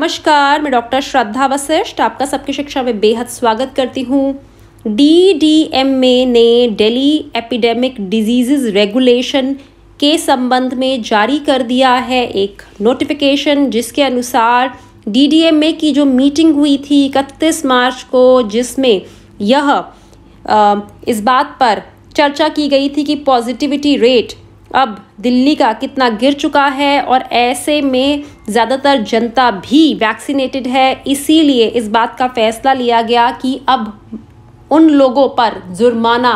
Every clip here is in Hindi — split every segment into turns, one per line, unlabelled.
नमस्कार मैं डॉक्टर श्रद्धा वशिष्ठ आपका सबकी शिक्षा में बेहद स्वागत करती हूँ डी डी एम ए ने डेली एपिडेमिक डिजीजेज रेगुलेशन के संबंध में जारी कर दिया है एक नोटिफिकेशन जिसके अनुसार डी डी एम ए की जो मीटिंग हुई थी इकतीस मार्च को जिसमें यह इस बात पर चर्चा की गई थी कि पॉजिटिविटी रेट अब दिल्ली का कितना गिर चुका है और ऐसे में ज़्यादातर जनता भी वैक्सीनेटेड है इसीलिए इस बात का फैसला लिया गया कि अब उन लोगों पर जुर्माना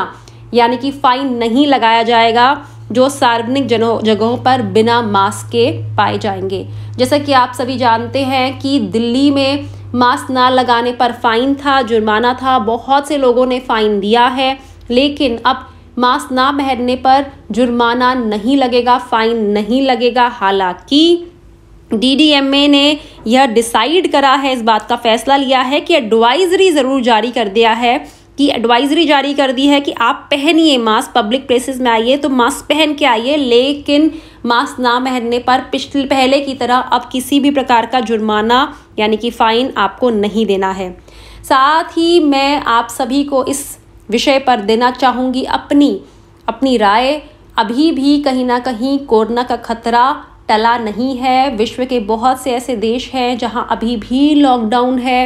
यानी कि फाइन नहीं लगाया जाएगा जो सार्वजनिक जनों जगहों पर बिना मास्क के पाए जाएंगे जैसा कि आप सभी जानते हैं कि दिल्ली में मास्क ना लगाने पर फाइन था जुर्माना था बहुत से लोगों ने फाइन दिया है लेकिन अब मास्क ना पहनने पर जुर्माना नहीं लगेगा फाइन नहीं लगेगा हालांकि डीडीएमए ने यह डिसाइड करा है इस बात का फैसला लिया है कि एडवाइजरी ज़रूर जारी कर दिया है कि एडवाइजरी जारी कर दी है कि आप पहनिए मास्क पब्लिक प्लेसेस में आइए तो मास्क पहन के आइए लेकिन मास्क ना पहनने पर पिछले पहले की तरह अब किसी भी प्रकार का जुर्माना यानी कि फ़ाइन आपको नहीं देना है साथ ही मैं आप सभी को इस विषय पर देना चाहूँगी अपनी अपनी राय अभी भी कहीं ना कहीं कोरोना का खतरा टला नहीं है विश्व के बहुत से ऐसे देश हैं जहाँ अभी भी लॉकडाउन है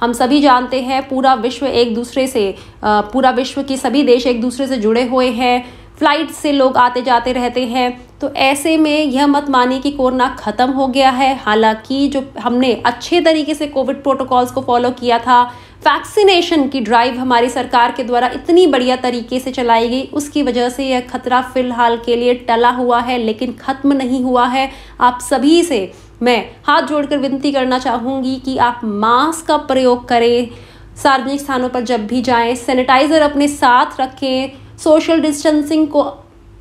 हम सभी जानते हैं पूरा विश्व एक दूसरे से पूरा विश्व के सभी देश एक दूसरे से जुड़े हुए हैं फ्लाइट से लोग आते जाते रहते हैं तो ऐसे में यह मत मानिए कि कोरोना ख़त्म हो गया है हालांकि जो हमने अच्छे तरीके से कोविड प्रोटोकॉल्स को फॉलो किया था वैक्सीनेशन की ड्राइव हमारी सरकार के द्वारा इतनी बढ़िया तरीके से चलाई गई उसकी वजह से यह खतरा फिलहाल के लिए टला हुआ है लेकिन ख़त्म नहीं हुआ है आप सभी से मैं हाथ जोड़कर विनती करना चाहूँगी कि आप मास्क का प्रयोग करें सार्वजनिक स्थानों पर जब भी जाएं सैनिटाइज़र अपने साथ रखें सोशल डिस्टेंसिंग को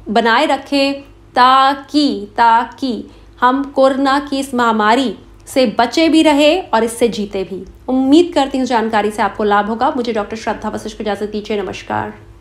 बनाए रखें ताकि ताकि हम कोरोना की इस महामारी से बचे भी रहे और इससे जीते भी उम्मीद करती हूँ जानकारी से आपको लाभ होगा मुझे डॉक्टर श्रद्धा वशिष्ठ को इजाजत दीजिए नमस्कार